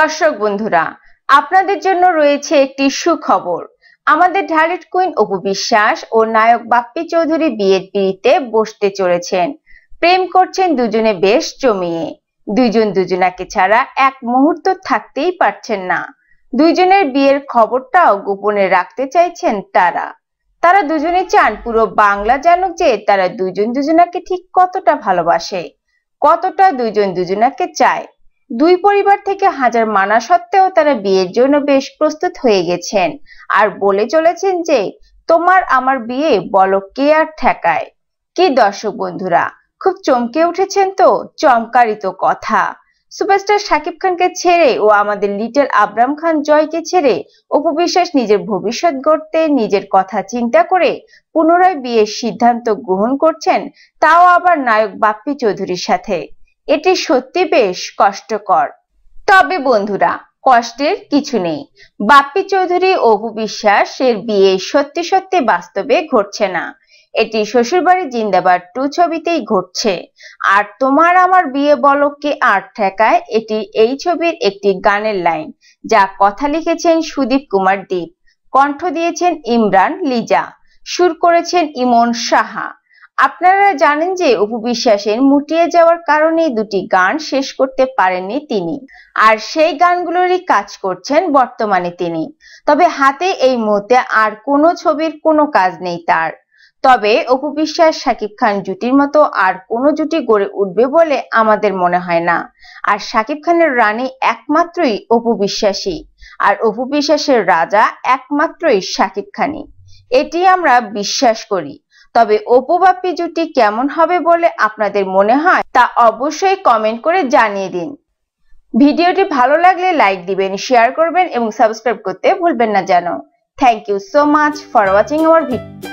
দর্শক বন্ধুরা আপনাদের জন্য রয়েছে একটি সুখবর আমাদের ঢালিট কুইন অপু বিশ্বাস ও নায়ক বাপ্পি চৌধুরী বিয়ের পিড়িতে বসতে চলেছেন প্রেম করছেন দুজনে বেশ জমিয়ে দুজন দুজনাকে ছাড়া এক মুহূর্ত থাকতেই পারছেন না দুজনের বিয়ের খবরটাও গোপনে রাখতে চাইছেন তারা তারা দুজনে চান পুরো বাংলা জানুক যে তারা দুজন দুজনাকে ঠিক কতটা ভালোবাসে কতটা দুজন দুজনাকে চায় দুই পরিবার থেকে হাজার মানা সত্ত্বেও তারা বিয়ের জন্য বেশ প্রস্তুত হয়ে গেছেন আর বলে চলেছেন যে তোমার আমার বিয়ে বলো কে আর ঠেকায় কি দর্শক বন্ধুরা খুব চমকে উঠেছেন তো চমকারিত কথা সুপারস্টার শাকিব খানকে ছেড়ে ও আমাদের লিটল আবরাম খান জয়কে ছেড়ে উপবিশ্বাস নিজের ভবিষ্যৎ গড়তে নিজের কথা চিন্তা করে পুনরায় বিয়ের সিদ্ধান্ত গ্রহণ করছেন তাও আবার নায়ক বাপ্পি চৌধুরীর সাথে এটি সত্যি বেশ কষ্টকর তবে বন্ধুরা কষ্টের কিছু নেই বাপ্পি চৌধুরী অপু বিশ্বাস এর বিয়ে সত্যি সত্যি বাস্তবে ঘটছে না এটি শ্বশুরবাড়ি জিন্দাবাদ টু ছবিতেই ঘটছে আর তোমার আমার বিয়ে বলককে আর ঠেকায় এটি এই ছবির একটি গানের লাইন যা কথা লিখেছেন সুদীপ কুমার দীপ কণ্ঠ দিয়েছেন ইমরান লিজা সুর করেছেন ইমন সাহা আপনারা জানেন যে অপু বিশ্বাসের মুটিয়ে যাওয়ার কারণে দুটি গান শেষ করতে পারেননি তিনি আর সেই গানগুলোরই কাজ করছেন বর্তমানে তিনি তবে হাতে এই মুহূর্তে আর কোনো ছবির কোনো কাজ নেই তার তবে অপু বিশ্বাস শাকিব খান জুটির মতো আর কোনো জুটি গড়ে উঠবে বলে আমাদের মনে হয় না আর শাকিব খানের রানী একমাত্রই অপু বিশ্বাসী আর অপু বিশ্বাসের রাজা একমাত্রই শাকিব খানই এটি আমরা বিশ্বাস করি তবে অপু জুটি কেমন হবে বলে আপনাদের মনে হয় তা অবশ্যই কমেন্ট করে জানিয়ে দিন ভিডিওটি ভালো লাগলে লাইক দিবেন শেয়ার করবেন এবং সাবস্ক্রাইব করতে ভুলবেন না যেন thank you so much for watching our video